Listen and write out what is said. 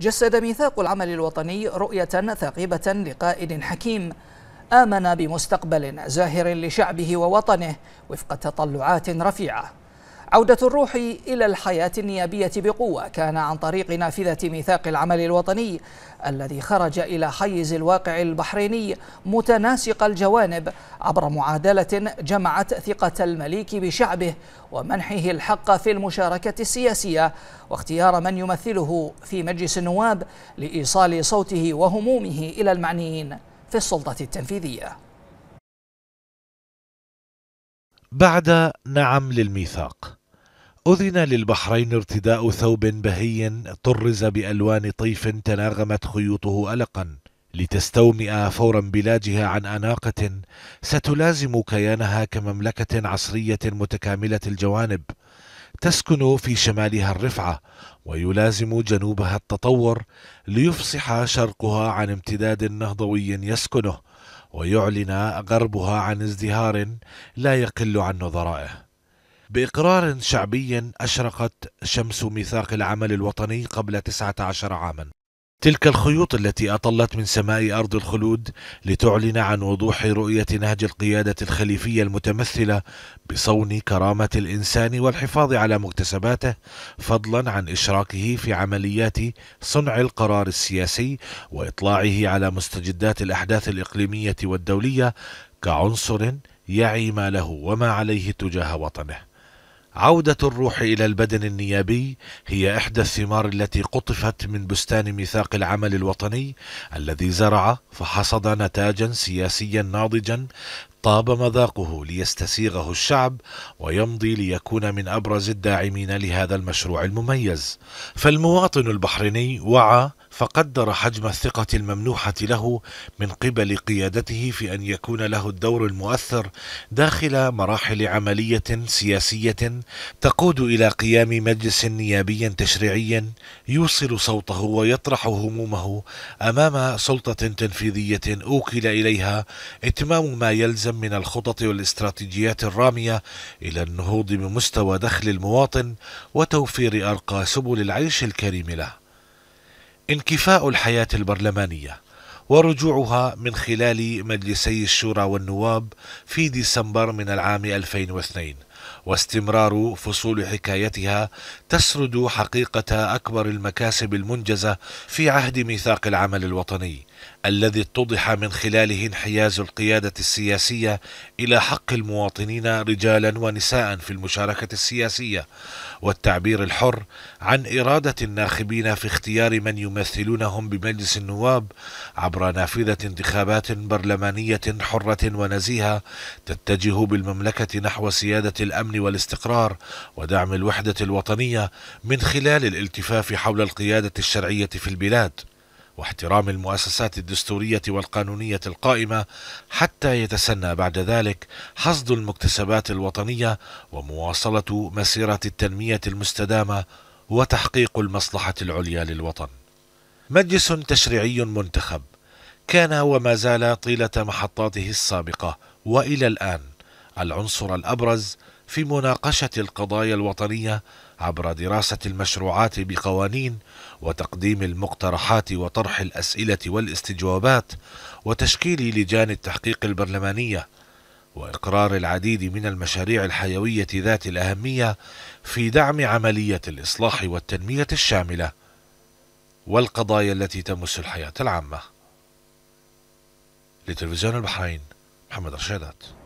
جسد ميثاق العمل الوطني رؤية ثاقبة لقائد حكيم آمن بمستقبل زاهر لشعبه ووطنه وفق تطلعات رفيعة عودة الروح إلى الحياة النيابية بقوة كان عن طريق نافذة ميثاق العمل الوطني الذي خرج إلى حيز الواقع البحريني متناسق الجوانب عبر معادلة جمعت ثقة المليك بشعبه ومنحه الحق في المشاركة السياسية واختيار من يمثله في مجلس النواب لإيصال صوته وهمومه إلى المعنيين في السلطة التنفيذية بعد نعم للميثاق أذن للبحرين ارتداء ثوب بهي طرز بألوان طيف تناغمت خيوطه ألقا لتستومئ فور بلاجها عن أناقة ستلازم كيانها كمملكة عصرية متكاملة الجوانب تسكن في شمالها الرفعة ويلازم جنوبها التطور ليفصح شرقها عن امتداد نهضوي يسكنه ويعلن غربها عن ازدهار لا يقل عن نظرائه بإقرار شعبي أشرقت شمس ميثاق العمل الوطني قبل 19 عاما تلك الخيوط التي أطلت من سماء أرض الخلود لتعلن عن وضوح رؤية نهج القيادة الخليفية المتمثلة بصون كرامة الإنسان والحفاظ على مكتسباته فضلا عن إشراكه في عمليات صنع القرار السياسي وإطلاعه على مستجدات الأحداث الإقليمية والدولية كعنصر يعي ما له وما عليه تجاه وطنه عودة الروح إلى البدن النيابي هي إحدى الثمار التي قطفت من بستان ميثاق العمل الوطني الذي زرع فحصد نتاجا سياسيا ناضجا طاب مذاقه ليستسيغه الشعب ويمضي ليكون من ابرز الداعمين لهذا المشروع المميز فالمواطن البحريني وعى فقدر حجم الثقة الممنوحة له من قبل قيادته في أن يكون له الدور المؤثر داخل مراحل عملية سياسية تقود إلى قيام مجلس نيابي تشريعي يوصل صوته ويطرح همومه أمام سلطة تنفيذية أوكل إليها إتمام ما يلزم من الخطط والاستراتيجيات الرامية إلى النهوض بمستوى دخل المواطن وتوفير أرقى سبل العيش الكريم له انكفاء الحياة البرلمانية ورجوعها من خلال مجلسي الشورى والنواب في ديسمبر من العام 2002 واستمرار فصول حكايتها تسرد حقيقة أكبر المكاسب المنجزة في عهد ميثاق العمل الوطني الذي اتضح من خلاله انحياز القيادة السياسية إلى حق المواطنين رجالا ونساء في المشاركة السياسية والتعبير الحر عن إرادة الناخبين في اختيار من يمثلونهم بمجلس النواب عبر نافذة انتخابات برلمانية حرة ونزيهة تتجه بالمملكة نحو سيادة الأمن والاستقرار ودعم الوحدة الوطنية من خلال الالتفاف حول القيادة الشرعية في البلاد واحترام المؤسسات الدستوريه والقانونيه القائمه حتى يتسنى بعد ذلك حصد المكتسبات الوطنيه ومواصله مسيره التنميه المستدامه وتحقيق المصلحه العليا للوطن مجلس تشريعي منتخب كان وما زال طيله محطاته السابقه والى الان العنصر الابرز في مناقشة القضايا الوطنية عبر دراسة المشروعات بقوانين وتقديم المقترحات وطرح الأسئلة والاستجوابات وتشكيل لجان التحقيق البرلمانية وإقرار العديد من المشاريع الحيوية ذات الأهمية في دعم عملية الإصلاح والتنمية الشاملة والقضايا التي تمس الحياة العامة لتلفزيون البحرين محمد رشادات